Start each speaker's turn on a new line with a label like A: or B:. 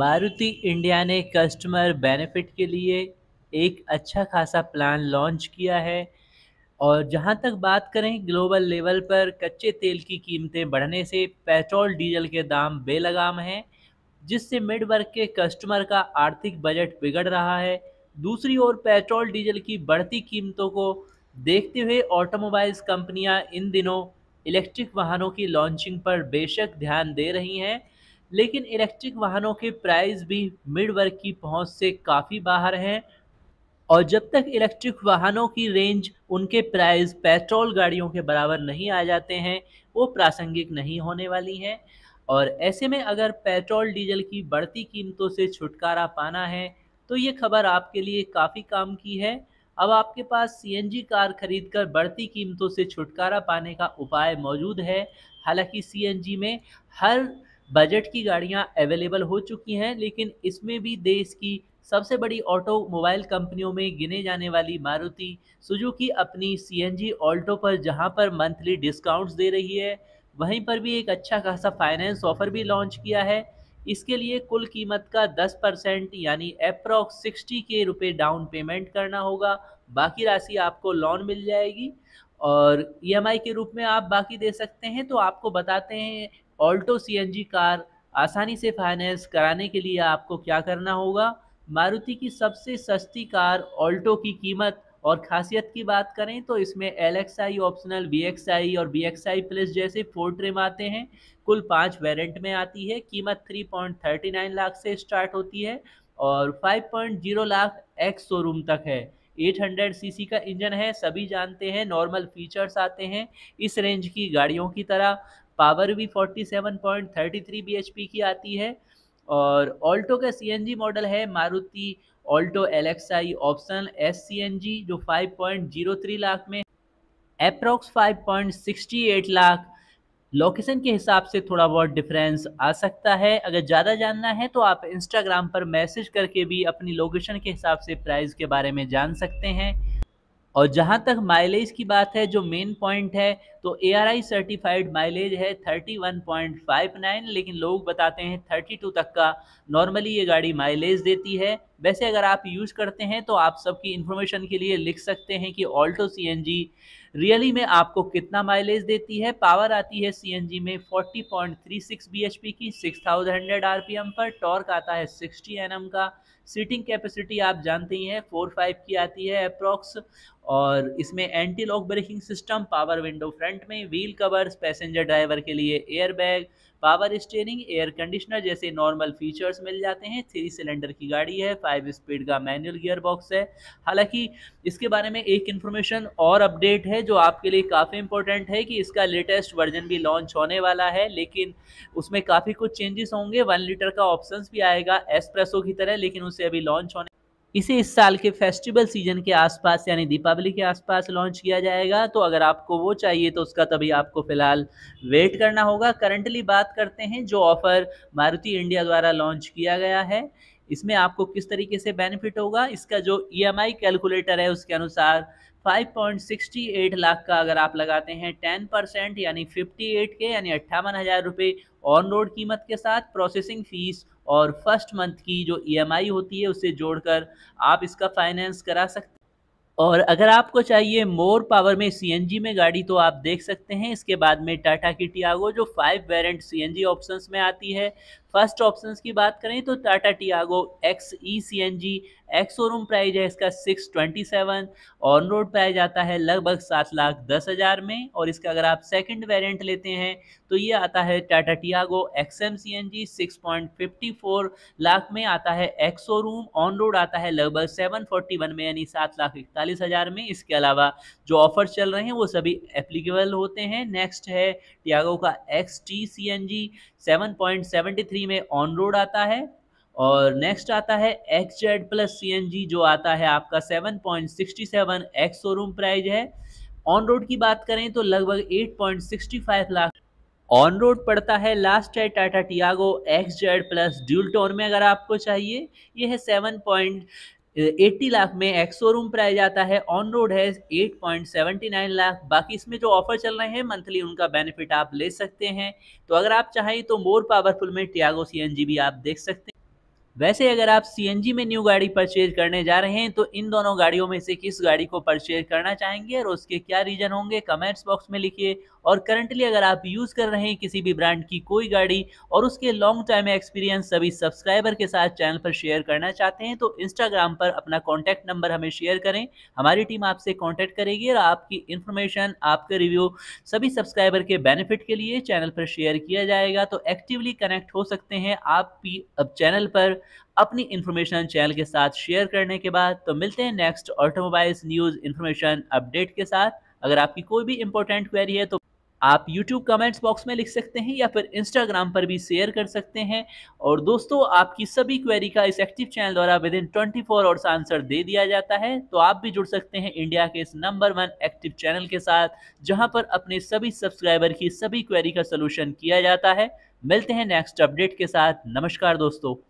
A: Maruti India ने customer benefit के लिए एक अच्छा खासा प्लान लॉन्च किया है और जहां तक बात करें ग्लोबल लेवल पर कच्चे तेल की कीमतें बढ़ने से पेट्रोल डीजल के दाम बेलगाम हैं जिससे मिड वर्ग के कस्टमर का आर्थिक बजट बिगड़ रहा है दूसरी ओर पेट्रोल डीजल की बढ़ती कीमतों को देखते हुए ऑटोमोबाइल्स कंपनियां इन दिनों इलेक्ट्रिक वाहनों की लॉन्चिंग पर बेशक ध्यान दे रही हैं लेकिन इलेक्ट्रिक वाहनों के प्राइस भी मिड वर्ग की पहुंच से काफ़ी बाहर हैं और जब तक इलेक्ट्रिक वाहनों की रेंज उनके प्राइस पेट्रोल गाड़ियों के बराबर नहीं आ जाते हैं वो प्रासंगिक नहीं होने वाली हैं और ऐसे में अगर पेट्रोल डीजल की बढ़ती कीमतों से छुटकारा पाना है तो ये खबर आपके लिए काफ़ी काम की है अब आपके पास सीएनजी कार खरीद कर बढ़ती कीमतों से छुटकारा पाने का उपाय मौजूद है हालांकि सीएनजी में हर बजट की गाड़ियां अवेलेबल हो चुकी हैं लेकिन इसमें भी देश की सबसे बड़ी ऑटोमोबाइल कंपनियों में गिने जाने वाली मारुति सुजुकी अपनी सीएनजी ऑल्टो पर जहां पर मंथली डिस्काउंट्स दे रही है वहीं पर भी एक अच्छा खासा फाइनेंस ऑफर भी लॉन्च किया है इसके लिए कुल कीमत का 10 परसेंट यानी अप्रॉक्स सिक्सटी के रुपये डाउन पेमेंट करना होगा बाकी राशि आपको लोन मिल जाएगी और ई e के रूप में आप बाकी दे सकते हैं तो आपको बताते हैं ऑल्टो सी कार आसानी से फाइनेंस कराने के लिए आपको क्या करना होगा मारुति की सबसे सस्ती कार ऑल्टो की कीमत और खासियत की बात करें तो इसमें L X I optional B X I और बी एक्स आई प्लस जैसे फोर ट्रिम आते हैं कुल पाँच वेरिएंट में आती है कीमत three point thirty nine lakh से स्टार्ट होती है और five point zero lakh ex showroom तक है 800 सीसी का इंजन है सभी जानते हैं नॉर्मल फीचर्स आते हैं इस रेंज की गाड़ियों की तरह पावर भी 47.33 bhp की आती है और ऑल्टो का सीएनजी मॉडल है Maruti Alto L X I option S G जो 5.03 लाख में सिक्सटी 5.68 लाख लोकेशन के हिसाब से थोड़ा बहुत डिफरेंस आ सकता है अगर ज़्यादा जानना है तो आप इंस्टाग्राम पर मैसेज करके भी अपनी लोकेशन के हिसाब से प्राइस के बारे में जान सकते हैं और जहाँ तक माइलेज की बात है जो मेन पॉइंट है तो ए सर्टिफाइड माइलेज है 31.59 लेकिन लोग बताते हैं 32 तक का नॉर्मली ये गाड़ी माइलेज देती है वैसे अगर आप यूज़ करते हैं तो आप सबकी इन्फॉर्मेशन के लिए लिख सकते हैं कि ऑल्टो जी रियली में आपको कितना माइलेज देती है पावर आती है जी में 40.36 पी की पी एम पर टॉर्क आता है 60 एम का सीटिंग कैपेसिटी आप जानते ही हैं फोर फाइव की आती है अप्रॉक्स और इसमें anti lock braking system power window front front में व्हील कवर्स पैसेंजर ड्राइवर के लिए airbag power steering air conditioner जैसे नॉर्मल फीचर्स मिल जाते हैं थ्री सिलेंडर की गाड़ी है फाइव स्पीड का मैनुअल गियर बॉक्स है हालांकि इसके बारे में एक इन्फॉर्मेशन और अपडेट है जो आपके लिए काफ़ी इंपॉर्टेंट है कि इसका लेटेस्ट वर्जन भी लॉन्च होने वाला है लेकिन उसमें काफ़ी कुछ चेंजेस होंगे वन लीटर का ऑप्शन भी आएगा एसप्रेसो की तरह लेकिन उसे अभी लॉन्च होने इसे इस साल के फेस्टिवल सीजन के आसपास यानी दीपावली के आसपास लॉन्च किया जाएगा तो अगर आपको वो चाहिए तो उसका तभी आपको फ़िलहाल वेट करना होगा करंटली बात करते हैं जो ऑफ़र मारुति इंडिया द्वारा लॉन्च किया गया है इसमें आपको किस तरीके से बेनिफिट होगा इसका जो ई e कैलकुलेटर है उसके अनुसार 5.68 लाख का अगर आप लगाते हैं 10 परसेंट यानी 58 के यानी अट्ठावन हज़ार रुपये ऑन रोड कीमत के साथ प्रोसेसिंग फ़ीस और फर्स्ट मंथ की जो ईएमआई e होती है उसे जोड़कर आप इसका फाइनेंस करा सकते और अगर आपको चाहिए मोर पावर में सी में गाड़ी तो आप देख सकते हैं इसके बाद में टाटा की टियागो जो फाइव वेरिएंट सी ऑप्शंस में आती है फर्स्ट ऑप्शंस की बात करें तो Tata Tiago X E C N G ex showroom price है इसका six twenty seven on road price आता है लगभग सात लाख दस हज़ार में और इसका अगर आप सेकंड वेरिएंट लेते हैं तो ये आता है Tata Tiago X M C N G six point fifty four lakh में आता है एक्स शोरूम ऑन रोड आता है लगभग सेवन फोर्टी वन में यानी सात लाख इकतालीस हज़ार में इसके अलावा जो ऑफर चल रहे हैं वो सभी एप्लीकेबल होते हैं नेक्स्ट है टियागो का X T C N G 7.73 में ऑन रोड आता है और नेक्स्ट आता है X Z plus C N G जो आता है आपका 7.67 एक्स शोरूम प्राइज है ऑन रोड की बात करें तो लगभग 8.65 लाख ऑन रोड पड़ता है लास्ट है Tata Tiago X Z plus dual tone में अगर आपको चाहिए यह है सेवन पॉइंट एट्टी लाख में एक शोरूम आया जाता है ऑन रोड है eight point seventy nine lakh बाकी इसमें जो ऑफर चल रहे हैं मंथली उनका बेनिफिट आप ले सकते हैं तो अगर आप चाहें तो मोर पावरफुल में टियागो सी भी आप देख सकते हैं वैसे अगर आप सी में न्यू गाड़ी परचेज करने जा रहे हैं तो इन दोनों गाड़ियों में से किस गाड़ी को परचेज करना चाहेंगे और उसके क्या रीजन होंगे कमेंट्स बॉक्स में लिखिए और करंटली अगर आप यूज़ कर रहे हैं किसी भी ब्रांड की कोई गाड़ी और उसके लॉन्ग टाइम एक्सपीरियंस सभी सब्सक्राइबर के साथ चैनल पर शेयर करना चाहते हैं तो इंस्टाग्राम पर अपना कॉन्टैक्ट नंबर हमें शेयर करें हमारी टीम आपसे कॉन्टैक्ट करेगी और आपकी इन्फॉर्मेशन आपका रिव्यू सभी सब्सक्राइबर के बेनिफिट के लिए चैनल पर शेयर किया जाएगा तो एक्टिवली कनेक्ट हो सकते हैं आप भी अब चैनल पर अपनी इन्फॉर्मेशन चैनल के साथ शेयर करने के बाद तो मिलते हैं next automobiles news information update के साथ अगर आपकी कोई भी इंपॉर्टेंट क्वेरी है तो आप YouTube कमेंट्स बॉक्स में लिख सकते हैं या फिर Instagram पर भी शेयर कर सकते हैं और दोस्तों आपकी सभी क्वेरी का इस एक्टिव चैनल द्वारा within twenty four hours answer दे दिया जाता है तो आप भी जुड़ सकते हैं इंडिया के इस नंबर वन एक्टिव चैनल के साथ जहां पर अपने सभी सब्सक्राइबर की सभी क्वेरी का सोल्यूशन किया जाता है मिलते हैं नेक्स्ट अपडेट के साथ नमस्कार दोस्तों